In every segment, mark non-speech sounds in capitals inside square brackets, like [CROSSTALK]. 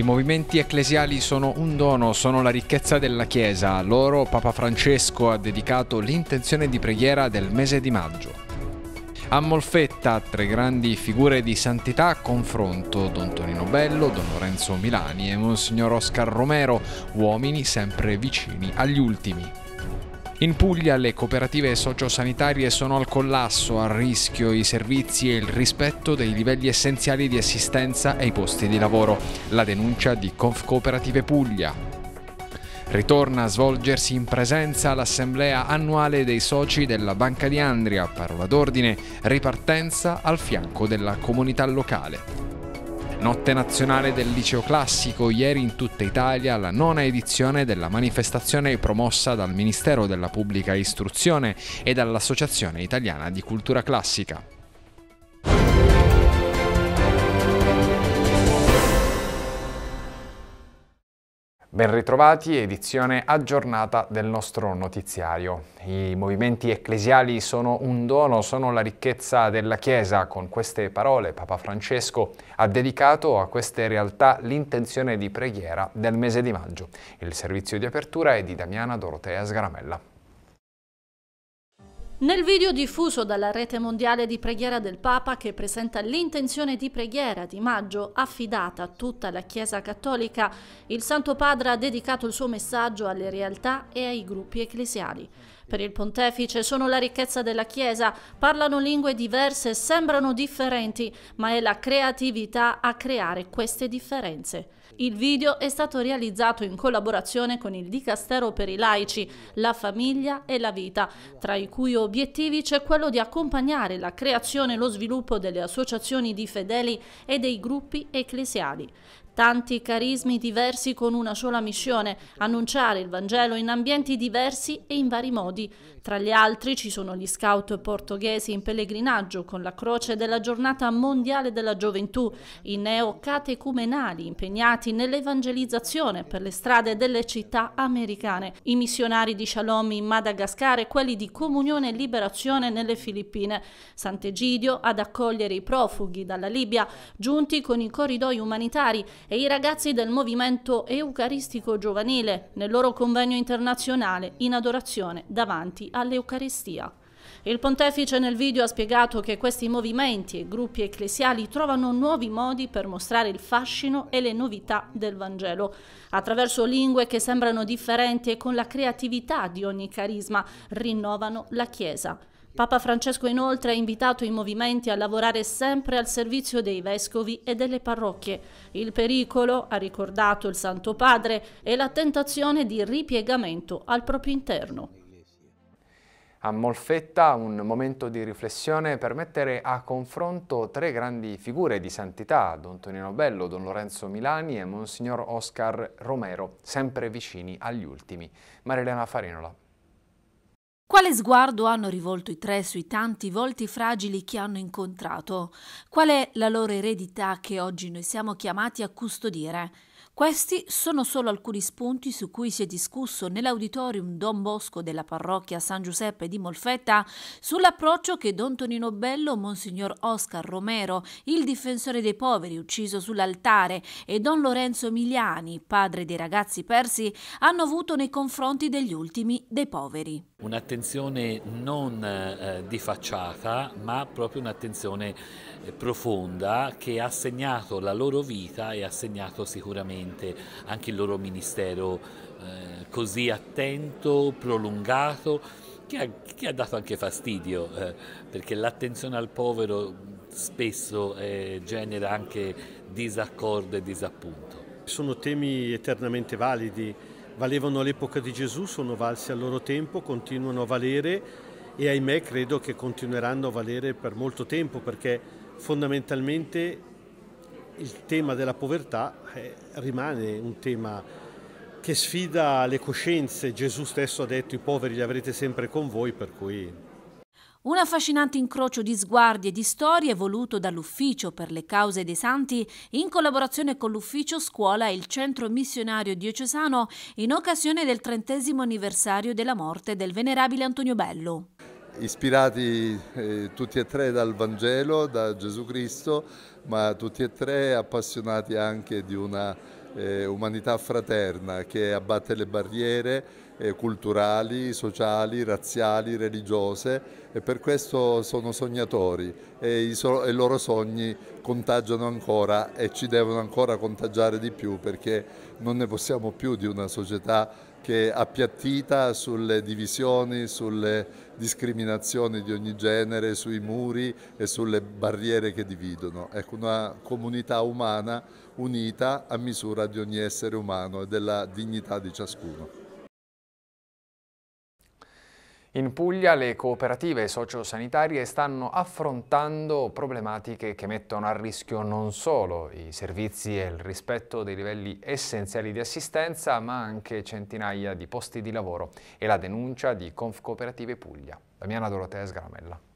I movimenti ecclesiali sono un dono, sono la ricchezza della Chiesa. A loro Papa Francesco ha dedicato l'intenzione di preghiera del mese di maggio. A Molfetta, tre grandi figure di santità a confronto, Don Tonino Bello, Don Lorenzo Milani e Monsignor Oscar Romero, uomini sempre vicini agli ultimi. In Puglia le cooperative sociosanitarie sono al collasso, a rischio i servizi e il rispetto dei livelli essenziali di assistenza e i posti di lavoro. La denuncia di Conf Cooperative Puglia. Ritorna a svolgersi in presenza l'assemblea annuale dei soci della Banca di Andria, parola d'ordine, ripartenza al fianco della comunità locale. Notte nazionale del liceo classico, ieri in tutta Italia la nona edizione della manifestazione promossa dal Ministero della Pubblica Istruzione e dall'Associazione Italiana di Cultura Classica. Ben ritrovati, edizione aggiornata del nostro notiziario. I movimenti ecclesiali sono un dono, sono la ricchezza della Chiesa. Con queste parole Papa Francesco ha dedicato a queste realtà l'intenzione di preghiera del mese di maggio. Il servizio di apertura è di Damiana Dorotea Sgramella. Nel video diffuso dalla rete mondiale di preghiera del Papa che presenta l'intenzione di preghiera di maggio affidata a tutta la Chiesa cattolica, il Santo Padre ha dedicato il suo messaggio alle realtà e ai gruppi ecclesiali. Per il pontefice sono la ricchezza della Chiesa, parlano lingue diverse, sembrano differenti, ma è la creatività a creare queste differenze. Il video è stato realizzato in collaborazione con il Dicastero per i laici, la famiglia e la vita, tra i cui obiettivi c'è quello di accompagnare la creazione e lo sviluppo delle associazioni di fedeli e dei gruppi ecclesiali. Tanti carismi diversi con una sola missione, annunciare il Vangelo in ambienti diversi e in vari modi. Tra gli altri ci sono gli scout portoghesi in pellegrinaggio con la croce della giornata mondiale della gioventù, i neocatecumenali impegnati nell'evangelizzazione per le strade delle città americane, i missionari di Shalom in Madagascar e quelli di Comunione e Liberazione nelle Filippine, Sant'Egidio ad accogliere i profughi dalla Libia, giunti con i corridoi umanitari e i ragazzi del movimento eucaristico giovanile nel loro convegno internazionale in adorazione davanti all'Eucaristia. Il pontefice nel video ha spiegato che questi movimenti e gruppi ecclesiali trovano nuovi modi per mostrare il fascino e le novità del Vangelo, attraverso lingue che sembrano differenti e con la creatività di ogni carisma rinnovano la Chiesa. Papa Francesco inoltre ha invitato i movimenti a lavorare sempre al servizio dei vescovi e delle parrocchie. Il pericolo, ha ricordato il Santo Padre, è la tentazione di ripiegamento al proprio interno. A Molfetta un momento di riflessione per mettere a confronto tre grandi figure di santità, Don Tonino Bello, Don Lorenzo Milani e Monsignor Oscar Romero, sempre vicini agli ultimi. Marilena Farinola. Quale sguardo hanno rivolto i tre sui tanti volti fragili che hanno incontrato? Qual è la loro eredità che oggi noi siamo chiamati a custodire? Questi sono solo alcuni spunti su cui si è discusso nell'auditorium Don Bosco della parrocchia San Giuseppe di Molfetta sull'approccio che Don Tonino Bello, Monsignor Oscar Romero, il difensore dei poveri ucciso sull'altare, e Don Lorenzo Miliani, padre dei ragazzi persi, hanno avuto nei confronti degli ultimi dei poveri. Un'attenzione non eh, di facciata, ma proprio un'attenzione eh, profonda che ha segnato la loro vita e ha segnato sicuramente veramente anche il loro ministero eh, così attento, prolungato, che ha, che ha dato anche fastidio, eh, perché l'attenzione al povero spesso eh, genera anche disaccordo e disappunto. Sono temi eternamente validi, valevano all'epoca di Gesù, sono valsi al loro tempo, continuano a valere e ahimè credo che continueranno a valere per molto tempo perché fondamentalmente il tema della povertà eh, rimane un tema che sfida le coscienze. Gesù stesso ha detto i poveri li avrete sempre con voi, per cui... Un affascinante incrocio di sguardi e di storie voluto dall'Ufficio per le cause dei santi in collaborazione con l'Ufficio Scuola e il Centro Missionario Diocesano in occasione del trentesimo anniversario della morte del venerabile Antonio Bello ispirati eh, tutti e tre dal Vangelo, da Gesù Cristo, ma tutti e tre appassionati anche di una eh, umanità fraterna che abbatte le barriere eh, culturali, sociali, razziali, religiose e per questo sono sognatori e i, so i loro sogni contagiano ancora e ci devono ancora contagiare di più perché non ne possiamo più di una società che è appiattita sulle divisioni, sulle discriminazioni di ogni genere, sui muri e sulle barriere che dividono. Ecco, una comunità umana unita a misura di ogni essere umano e della dignità di ciascuno. In Puglia le cooperative sociosanitarie stanno affrontando problematiche che mettono a rischio non solo i servizi e il rispetto dei livelli essenziali di assistenza, ma anche centinaia di posti di lavoro e la denuncia di Confcooperative Puglia. Damiana Dorotea Sgramella.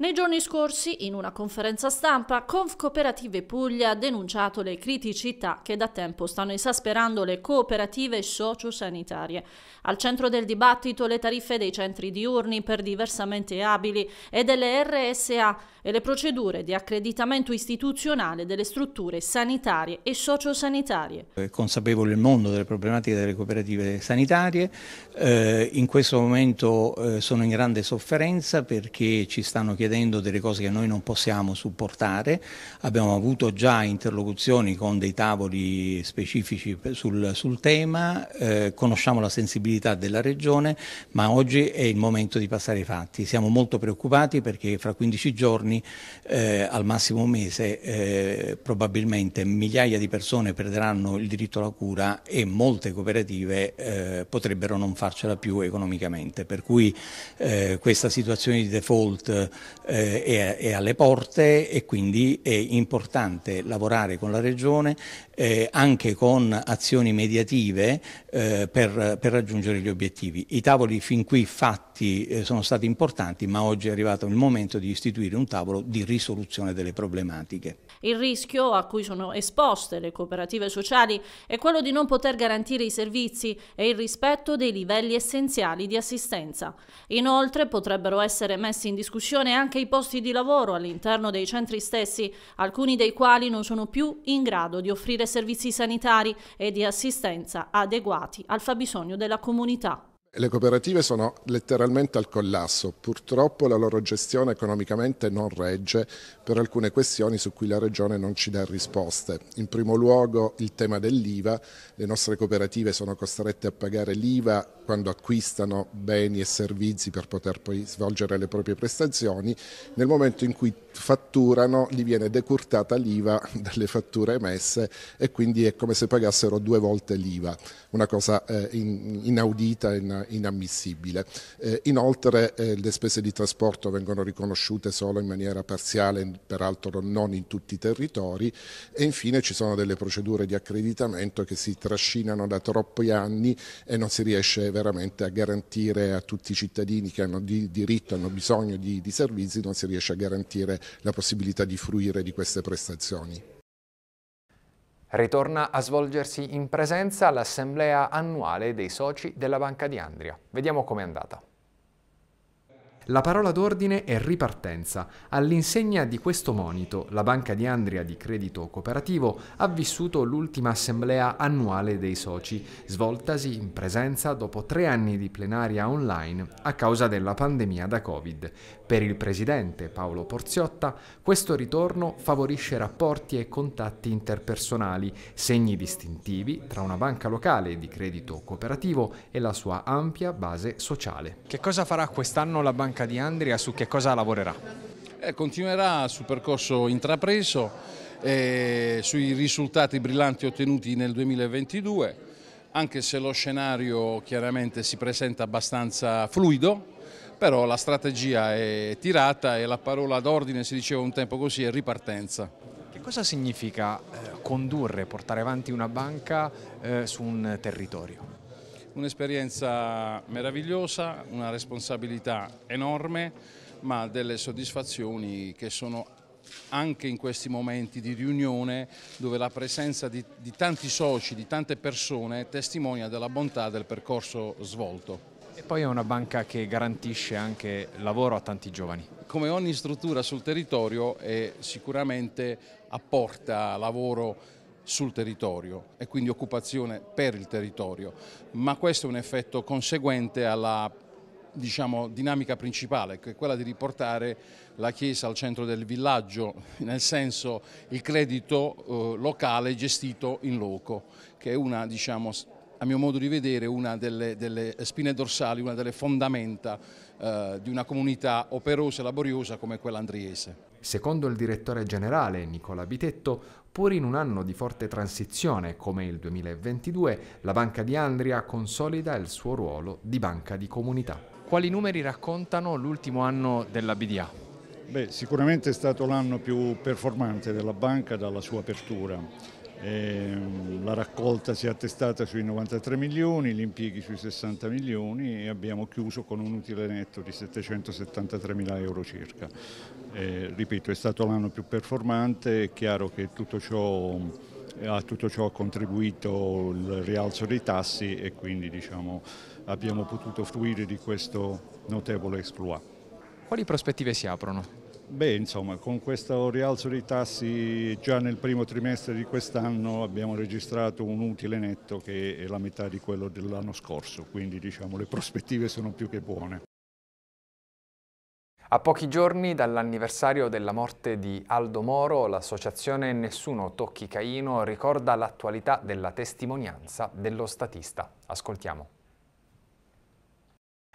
Nei giorni scorsi, in una conferenza stampa, Conf Cooperative Puglia ha denunciato le criticità che da tempo stanno esasperando le cooperative sociosanitarie. Al centro del dibattito le tariffe dei centri diurni per diversamente abili e delle RSA e le procedure di accreditamento istituzionale delle strutture sanitarie e sociosanitarie. È consapevole il mondo delle problematiche delle cooperative sanitarie, eh, in questo momento eh, sono in grande sofferenza perché ci stanno chiedendo chiedendo delle cose che noi non possiamo supportare, abbiamo avuto già interlocuzioni con dei tavoli specifici sul, sul tema, eh, conosciamo la sensibilità della Regione, ma oggi è il momento di passare ai fatti. Siamo molto preoccupati perché fra 15 giorni, eh, al massimo un mese, eh, probabilmente migliaia di persone perderanno il diritto alla cura e molte cooperative eh, potrebbero non farcela più economicamente. Per cui eh, questa situazione di default eh, è, è alle porte e quindi è importante lavorare con la Regione eh, anche con azioni mediative eh, per, per, raggiungere gli obiettivi. I tavoli fin qui fatti eh, sono stati importanti, ma oggi è arrivato il momento di istituire un tavolo di risoluzione delle problematiche. Il rischio a cui sono esposte le cooperative sociali è quello di non poter garantire i servizi e il rispetto dei livelli essenziali di assistenza. Inoltre potrebbero essere messi in discussione anche i posti di lavoro all'interno dei centri stessi, alcuni dei quali non sono più in grado di offrire servizi sanitari e di assistenza adeguati al fabbisogno della comunità. Le cooperative sono letteralmente al collasso, purtroppo la loro gestione economicamente non regge per alcune questioni su cui la Regione non ci dà risposte. In primo luogo il tema dell'IVA, le nostre cooperative sono costrette a pagare l'IVA quando acquistano beni e servizi per poter poi svolgere le proprie prestazioni, nel momento in cui fatturano gli viene decurtata l'IVA [LAUGHS] dalle fatture emesse e quindi è come se pagassero due volte l'IVA, una cosa eh, inaudita e inammissibile. Eh, inoltre eh, le spese di trasporto vengono riconosciute solo in maniera parziale, peraltro non in tutti i territori e infine ci sono delle procedure di accreditamento che si trascinano da troppi anni e non si riesce veramente veramente a garantire a tutti i cittadini che hanno di diritto, hanno bisogno di, di servizi, non si riesce a garantire la possibilità di fruire di queste prestazioni. Ritorna a svolgersi in presenza l'assemblea annuale dei soci della Banca di Andria. Vediamo com'è andata. La parola d'ordine è ripartenza. All'insegna di questo monito, la Banca di Andria di Credito Cooperativo ha vissuto l'ultima assemblea annuale dei soci, svoltasi in presenza dopo tre anni di plenaria online a causa della pandemia da Covid. Per il presidente Paolo Porziotta, questo ritorno favorisce rapporti e contatti interpersonali, segni distintivi tra una banca locale di credito cooperativo e la sua ampia base sociale. Che cosa farà quest'anno la Banca Banca di Andria su che cosa lavorerà? Eh, continuerà sul percorso intrapreso, eh, sui risultati brillanti ottenuti nel 2022, anche se lo scenario chiaramente si presenta abbastanza fluido, però la strategia è tirata e la parola d'ordine, si diceva un tempo così, è ripartenza. Che cosa significa eh, condurre, portare avanti una banca eh, su un territorio? Un'esperienza meravigliosa, una responsabilità enorme, ma delle soddisfazioni che sono anche in questi momenti di riunione dove la presenza di, di tanti soci, di tante persone testimonia della bontà del percorso svolto. E poi è una banca che garantisce anche lavoro a tanti giovani. Come ogni struttura sul territorio sicuramente apporta lavoro sul territorio e quindi occupazione per il territorio, ma questo è un effetto conseguente alla diciamo, dinamica principale, che è quella di riportare la Chiesa al centro del villaggio, nel senso il credito eh, locale gestito in loco, che è una, diciamo, a mio modo di vedere, una delle, delle spine dorsali, una delle fondamenta eh, di una comunità operosa e laboriosa come quella andriese. Secondo il direttore generale Nicola Bitetto, pur in un anno di forte transizione come il 2022, la Banca di Andria consolida il suo ruolo di banca di comunità. Quali numeri raccontano l'ultimo anno della BDA? Beh, sicuramente è stato l'anno più performante della banca dalla sua apertura Ehm, la raccolta si è attestata sui 93 milioni, gli impieghi sui 60 milioni e abbiamo chiuso con un utile netto di 773 mila euro circa. Eh, ripeto, è stato l'anno più performante, è chiaro che tutto ciò, eh, a tutto ciò ha contribuito il rialzo dei tassi e quindi diciamo, abbiamo potuto fruire di questo notevole exploit. Quali prospettive si aprono? Beh, insomma, con questo rialzo dei tassi già nel primo trimestre di quest'anno abbiamo registrato un utile netto che è la metà di quello dell'anno scorso, quindi diciamo le prospettive sono più che buone. A pochi giorni dall'anniversario della morte di Aldo Moro, l'associazione Nessuno Tocchi Caino ricorda l'attualità della testimonianza dello statista. Ascoltiamo.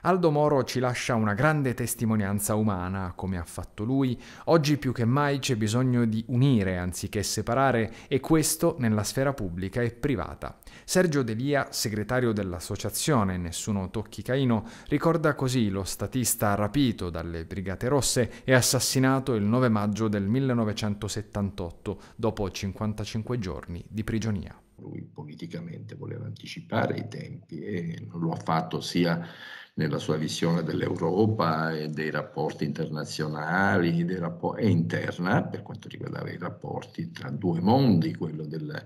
Aldo Moro ci lascia una grande testimonianza umana, come ha fatto lui. Oggi più che mai c'è bisogno di unire anziché separare, e questo nella sfera pubblica e privata. Sergio Delia, segretario dell'associazione Nessuno Tocchi Caino, ricorda così lo statista rapito dalle Brigate Rosse e assassinato il 9 maggio del 1978, dopo 55 giorni di prigionia. Lui politicamente voleva anticipare i tempi e non lo ha fatto sia nella sua visione dell'Europa e dei rapporti internazionali rappo- e interna per quanto riguardava i rapporti tra due mondi, quello del,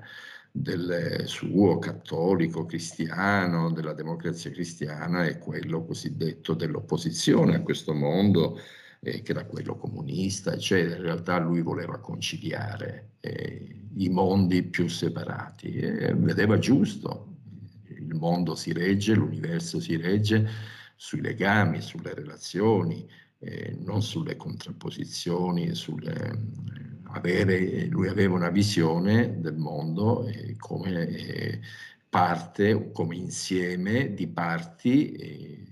del suo cattolico cristiano, della democrazia cristiana e quello cosiddetto dell'opposizione a questo mondo eh, che era quello comunista, eccetera. In realtà lui voleva conciliare eh, i mondi più separati e eh, vedeva giusto, il mondo si regge, l'universo si regge sui legami, sulle relazioni, eh, non sulle contrapposizioni, sulle, mm, avere, lui aveva una visione del mondo eh, come eh, parte o come insieme di parti eh,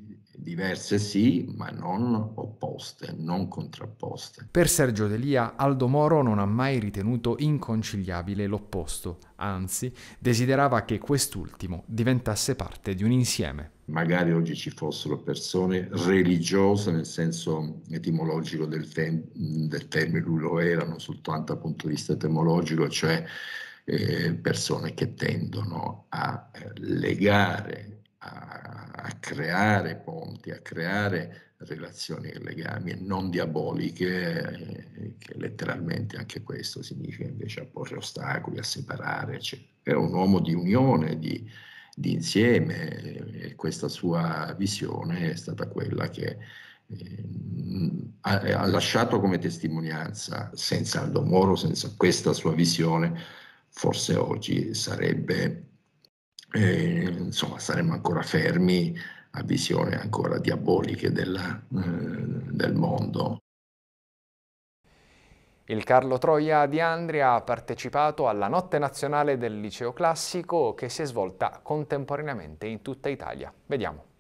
diverse sì, ma non opposte, non contrapposte. Per Sergio Delia, Aldo Moro non ha mai ritenuto inconciliabile l'opposto, anzi desiderava che quest'ultimo diventasse parte di un insieme. Magari oggi ci fossero persone religiose nel senso etimologico del, te- del termine, lui lo era, non soltanto dal punto di vista etimologico, cioè eh, persone che tendono a eh, legare a, a creare ponti, a creare relazioni e legami e non diaboliche, eh, che letteralmente anche questo significa invece a porre ostacoli, a separare. Cioè, è un uomo di unione, di, di insieme e questa sua visione è stata quella che eh, ha, ha, lasciato come testimonianza, senza Aldo Moro, senza questa sua visione, forse oggi sarebbe eh, insomma saremmo ancora fermi a visioni ancora diaboliche del, eh, del mondo. Il Carlo Troia di Andria ha partecipato alla Notte Nazionale del Liceo Classico che si è svolta contemporaneamente in tutta Italia. Vediamo.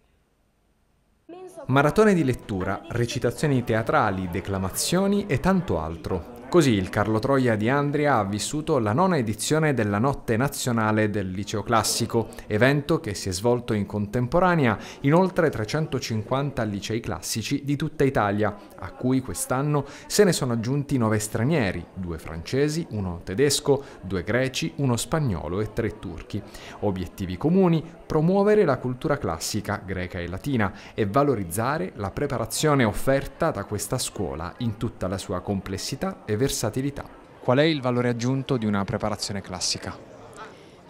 Maratone di lettura, recitazioni teatrali, declamazioni e tanto altro. Così il Carlo Troia di Andria ha vissuto la nona edizione della Notte Nazionale del Liceo Classico, evento che si è svolto in contemporanea in oltre 350 licei classici di tutta Italia, a cui quest'anno se ne sono aggiunti nove stranieri, due francesi, uno tedesco, due greci, uno spagnolo e tre turchi. Obiettivi comuni, promuovere la cultura classica greca e latina e valorizzare la preparazione offerta da questa scuola in tutta la sua complessità e verità versatilità. Qual è il valore aggiunto di una preparazione classica?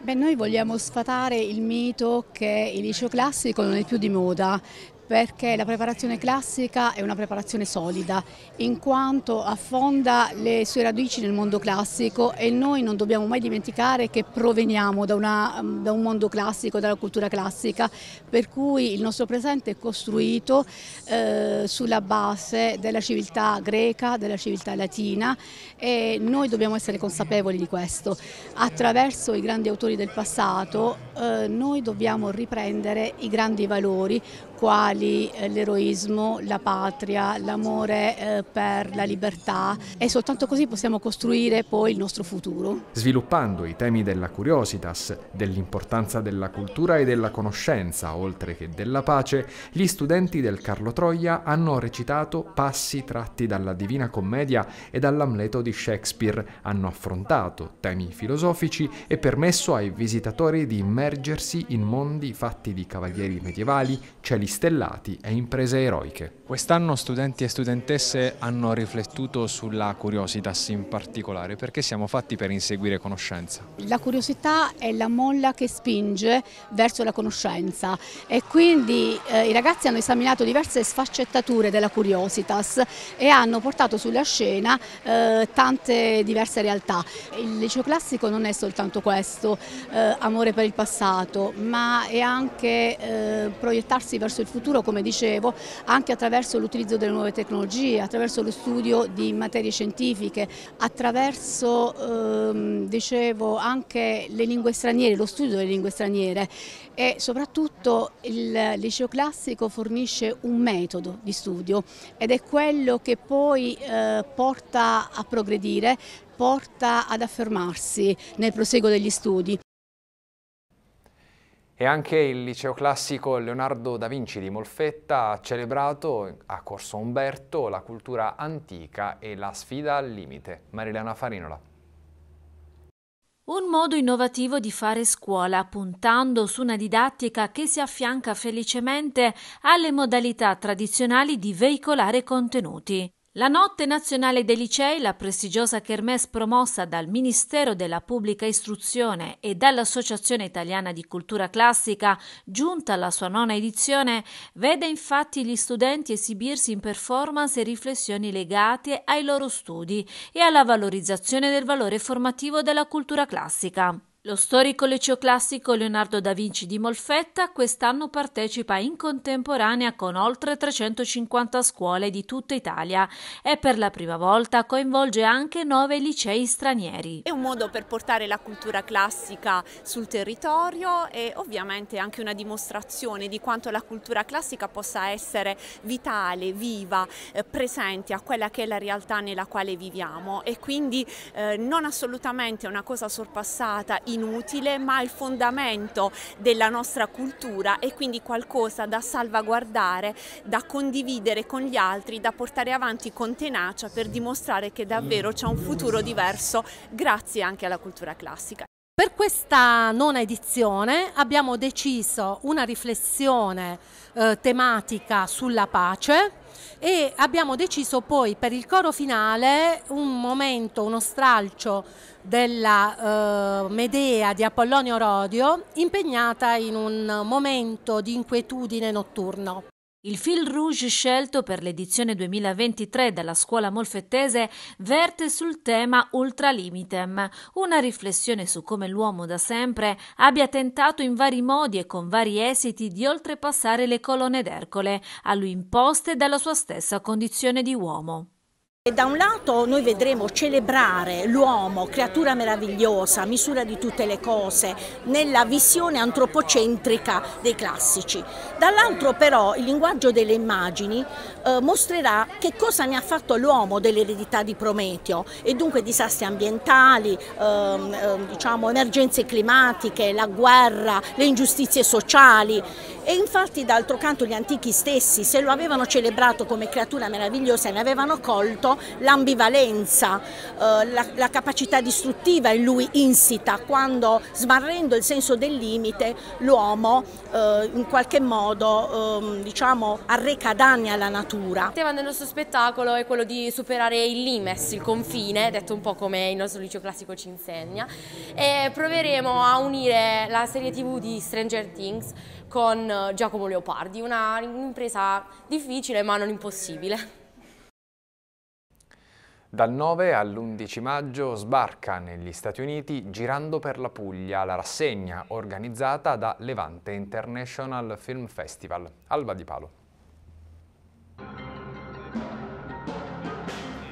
Beh, noi vogliamo sfatare il mito che il liceo classico non è più di moda, perché la preparazione classica è una preparazione solida in quanto affonda le sue radici nel mondo classico e noi non dobbiamo mai dimenticare che proveniamo da, una, da un mondo classico, dalla cultura classica, per cui il nostro presente è costruito eh, sulla base della civiltà greca, della civiltà latina e noi dobbiamo essere consapevoli di questo. Attraverso i grandi autori del passato eh, noi dobbiamo riprendere i grandi valori quali eh, l'eroismo, la patria, l'amore eh, per la libertà e soltanto così possiamo costruire poi il nostro futuro. Sviluppando i temi della curiositas, dell'importanza della cultura e della conoscenza, oltre che della pace, gli studenti del Carlo Troia hanno recitato passi tratti dalla Divina Commedia e dall'Amleto di Shakespeare, hanno affrontato temi filosofici e permesso ai visitatori di immergersi in mondi fatti di cavalieri medievali, cieli stellati e imprese eroiche. Quest'anno studenti e studentesse hanno riflettuto sulla Curiositas in particolare, perché siamo fatti per inseguire conoscenza? La curiosità è la molla che spinge verso la conoscenza e quindi eh, i ragazzi hanno esaminato diverse sfaccettature della Curiositas e hanno portato sulla scena eh, tante diverse realtà. Il liceo classico non è soltanto questo, eh, amore per il passato, ma è anche eh, proiettarsi verso il futuro, come dicevo, anche attraverso attraverso l'utilizzo delle nuove tecnologie, attraverso lo studio di materie scientifiche, attraverso ehm, dicevo, anche le lingue straniere, lo studio delle lingue straniere e soprattutto il liceo classico fornisce un metodo di studio ed è quello che poi eh, porta a progredire porta ad affermarsi nel proseguo degli studi. E anche il liceo classico Leonardo da Vinci di Molfetta ha celebrato a Corso Umberto la cultura antica e la sfida al limite. Marilena Farinola. Un modo innovativo di fare scuola, puntando su una didattica che si affianca felicemente alle modalità tradizionali di veicolare contenuti. La Notte Nazionale dei Licei, la prestigiosa kermesse promossa dal Ministero della Pubblica Istruzione e dall'Associazione Italiana di Cultura Classica, giunta alla sua nona edizione, vede infatti gli studenti esibirsi in performance e riflessioni legate ai loro studi e alla valorizzazione del valore formativo della cultura classica. Lo storico liceo classico Leonardo da Vinci di Molfetta quest'anno partecipa in contemporanea con oltre 350 scuole di tutta Italia e per la prima volta coinvolge anche nove licei stranieri. È un modo per portare la cultura classica sul territorio e ovviamente anche una dimostrazione di quanto la cultura classica possa essere vitale, viva, eh, presente a quella che è la realtà nella quale viviamo e quindi eh, non assolutamente una cosa sorpassata inutile ma il fondamento della nostra cultura e quindi qualcosa da salvaguardare, da condividere con gli altri, da portare avanti con tenacia per dimostrare che davvero c'è un futuro diverso grazie anche alla cultura classica. Per questa nona edizione abbiamo deciso una riflessione eh, tematica sulla pace, e abbiamo deciso poi per il coro finale un momento, uno stralcio della eh, Medea di Apollonio Rodio impegnata in un momento di inquietudine notturno. Il fil rouge scelto per l'edizione 2023 dalla scuola molfettese verte sul tema ultralimitem, una riflessione su come l'uomo da sempre abbia tentato in vari modi e con vari esiti di oltrepassare le colonne d'Ercole, a lui imposte dalla sua stessa condizione di uomo. Da un lato noi vedremo celebrare l'uomo, creatura meravigliosa, misura di tutte le cose, nella visione antropocentrica dei classici. Dall'altro però il linguaggio delle immagini eh, mostrerà che cosa ne ha fatto l'uomo dell'eredità di Prometeo e dunque disastri ambientali, ehm, eh, diciamo, emergenze climatiche, la guerra, le ingiustizie sociali e infatti d'altro canto gli antichi stessi se lo avevano celebrato come creatura meravigliosa e ne avevano colto l'ambivalenza, eh, la, la, capacità distruttiva in lui insita quando smarrendo il senso del limite l'uomo eh, in qualche modo eh, diciamo, arreca danni alla natura. Il tema del nostro spettacolo è quello di superare il limes, il confine, detto un po' come il nostro liceo classico ci insegna e proveremo a unire la serie tv di Stranger Things con eh, Giacomo Leopardi, un'impresa difficile ma non impossibile. Dal 9 all'11 maggio sbarca negli Stati Uniti girando per la Puglia la rassegna organizzata da Levante International Film Festival. Alba Di Palo.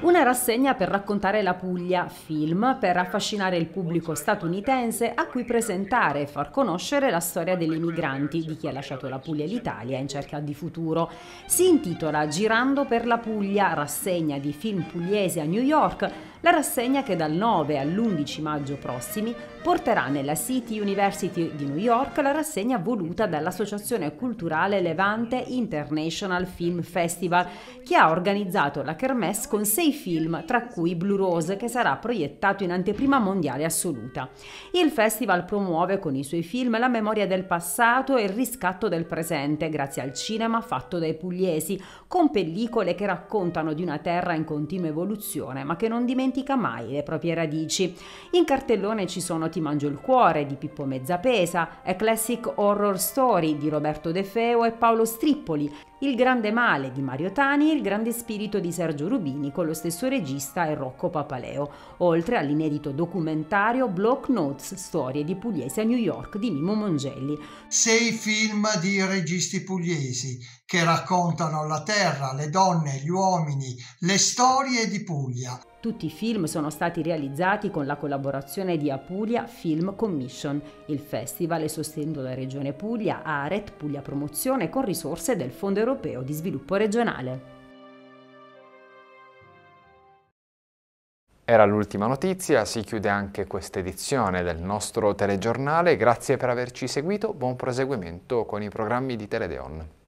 Una rassegna per raccontare la Puglia, film per affascinare il pubblico statunitense a cui presentare e far conoscere la storia degli emigranti, di chi ha lasciato la Puglia e l'Italia in cerca di futuro. Si intitola Girando per la Puglia, rassegna di film pugliesi a New York, la rassegna che dal 9 all'11 maggio prossimi porterà nella City University di New York la rassegna voluta dall'Associazione Culturale Levante International Film Festival, che ha organizzato la Kermesse con sei film, tra cui Blue Rose, che sarà proiettato in anteprima mondiale assoluta. Il festival promuove con i suoi film la memoria del passato e il riscatto del presente, grazie al cinema fatto dai pugliesi, con pellicole che raccontano di una terra in continua evoluzione, ma che non dimenticano dimentica mai le proprie radici. In cartellone ci sono Ti mangio il cuore di Pippo Mezzapesa, A Classic Horror Story di Roberto De Feo e Paolo Strippoli, Il grande male di Mario Tani e Il grande spirito di Sergio Rubini con lo stesso regista e Rocco Papaleo, oltre all'inedito documentario Block Notes Storie di Pugliese a New York di Mimo Mongelli. Sei film di registi pugliesi che raccontano la terra, le donne, gli uomini, le storie di Puglia. Tutti i film sono stati realizzati con la collaborazione di Apulia Film Commission. Il festival è sostenuto da Regione Puglia, Aret, Puglia Promozione con risorse del Fondo Europeo di Sviluppo Regionale. Era l'ultima notizia, si chiude anche questa edizione del nostro telegiornale. Grazie per averci seguito, buon proseguimento con i programmi di Teledeon.